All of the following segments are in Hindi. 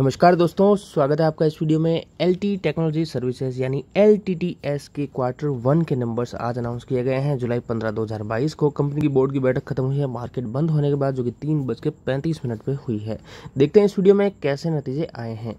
नमस्कार दोस्तों स्वागत है आपका इस वीडियो में एल टी टेक्नोलॉजी सर्विसेज यानी एल टी टी एस के क्वार्टर वन के नंबर्स आज अनाउंस किए गए हैं जुलाई 15 2022 को कंपनी की बोर्ड की बैठक खत्म हुई है मार्केट बंद होने के बाद जो कि तीन बज के पैंतीस मिनट पर हुई है देखते हैं इस वीडियो में कैसे नतीजे आए हैं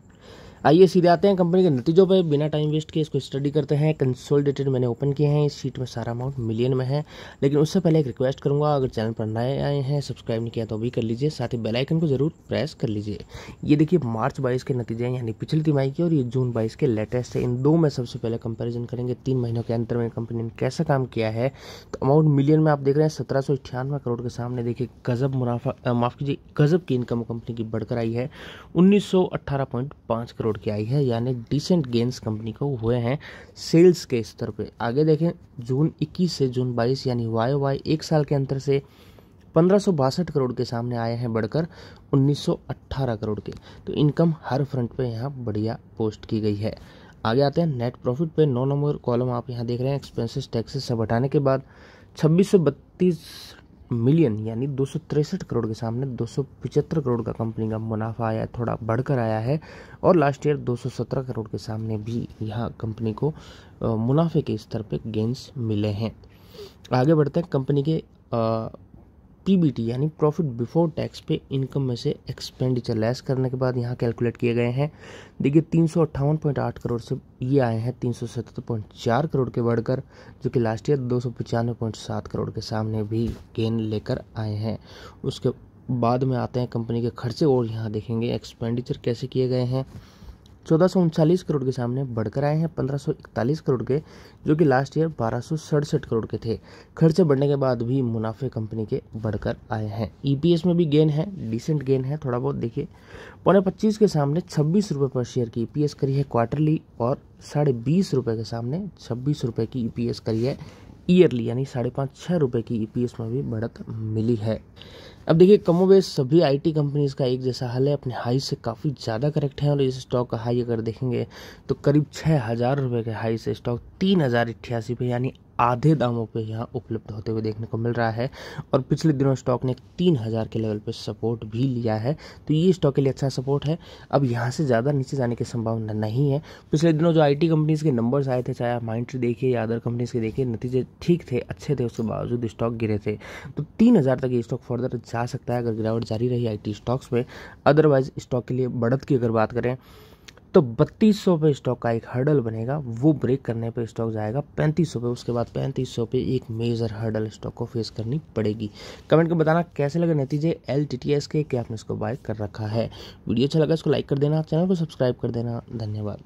आइए सीधे आते हैं कंपनी के नतीजों पर बिना टाइम वेस्ट किए इसको स्टडी करते हैं कंसोलिडेटेड मैंने ओपन किए हैं इस शीट में सारा अमाउंट मिलियन में है लेकिन उससे पहले एक रिक्वेस्ट करूंगा अगर चैनल पर नए आए हैं सब्सक्राइब नहीं किया तो भी कर लीजिए साथ ही बेलाइकन को जरूर प्रेस कर लीजिए ये देखिए मार्च बाईस के नतीजे हैं यानी पिछली तिमाही के और ये जून बाईस के लेटेस्ट है इन दो में सबसे पहले कंपेरिजन करेंगे तीन महीनों के अंतर में कंपनी ने कैसा काम किया है तो अमाउंट मिलियन में आप देख रहे हैं सत्रह सौ करोड़ के सामने देखिए गजब मुनाफा माफ़ कीजिए गजब की इनकम कंपनी की बढ़कर आई है उन्नीस सौ अट्ठारह पॉइंट पाँच करोड़ करोड़ की आई है यानी डिसेंट गेंस कंपनी को हुए हैं सेल्स के स्तर पे आगे देखें जून 21 से जून 22 यानी वाई वाई एक साल के अंतर से पंद्रह करोड़ के सामने आए हैं बढ़कर 1918 करोड़ के तो इनकम हर फ्रंट पे यहाँ बढ़िया पोस्ट की गई है आगे आते हैं नेट प्रॉफिट पे नौ नंबर कॉलम आप यहाँ देख रहे हैं एक्सपेंसेस टैक्सेस सब हटाने के बाद छब्बीस मिलियन यानी दो करोड़ के सामने दो करोड़ का कंपनी का मुनाफा आया थोड़ा बढ़कर आया है और लास्ट ईयर 217 करोड़ के सामने भी यह कंपनी को मुनाफे के स्तर पर गेंस मिले हैं आगे बढ़ते हैं कंपनी के पीबीटी यानी प्रॉफिट बिफोर टैक्स पे इनकम में से एक्सपेंडिचर लेस करने के बाद यहाँ कैलकुलेट किए गए हैं देखिए तीन करोड़ से ये आए हैं तीन करोड़ के बढ़कर जो कि लास्ट ईयर दो करोड़ के सामने भी गेन लेकर आए हैं उसके बाद में आते हैं कंपनी के खर्चे और यहाँ देखेंगे एक्सपेंडिचर कैसे किए गए हैं चौदह करोड़ के सामने बढ़कर आए हैं 1541 करोड़ के जो कि लास्ट ईयर बारह करोड़ के थे खर्चे बढ़ने के बाद भी मुनाफे कंपनी के बढ़कर आए हैं ईपीएस e में भी गेन है डिसेंट गेन है थोड़ा बहुत देखिए पौने पच्चीस के सामने छब्बीस रुपये पर शेयर की ईपीएस e करी है क्वार्टरली और साढ़े बीस रुपये के सामने छब्बीस रुपये की ईपीएस e करी है ईयरली यानी साढ़े पाँच छः रुपये की ई में भी बढ़त मिली है अब देखिए कमोबेश सभी आईटी कंपनीज का एक जैसा हाल है अपने हाई से काफ़ी ज़्यादा करेक्ट है और इस स्टॉक का हाई अगर देखेंगे तो करीब छः हज़ार रुपये के हाई से स्टॉक तीन हज़ार अट्ठासी पे यानी आधे दामों पे यहाँ उपलब्ध होते हुए देखने को मिल रहा है और पिछले दिनों स्टॉक ने तीन हज़ार के लेवल पे सपोर्ट भी लिया है तो ये स्टॉक के लिए अच्छा सपोर्ट है अब यहाँ से ज़्यादा नीचे जाने की संभावना नहीं है पिछले दिनों जो आईटी कंपनीज़ के नंबर्स आए थे चाहे आप माइंड देखिए या अदर कंपनीज़ के देखिए नतीजे ठीक थे अच्छे थे उसके बावजूद स्टॉक गिरे थे तो तीन हज़ार तक ये स्टॉक फर्दर जा सकता है अगर गिरावट जारी रही आई स्टॉक्स में अदरवाइज़ स्टॉक के लिए बढ़त की अगर बात करें तो बत्तीस सौ पे स्टॉक का एक हर्डल बनेगा वो ब्रेक करने पे स्टॉक जाएगा पैंतीस सौ पे उसके बाद पैंतीस सौ पे एक मेजर हर्डल स्टॉक को फेस करनी पड़ेगी कमेंट को बताना कैसे लगे नतीजे एल टी टी एस के आपने इसको बाय कर रखा है वीडियो अच्छा लगा इसको लाइक कर देना चैनल को सब्सक्राइब कर देना धन्यवाद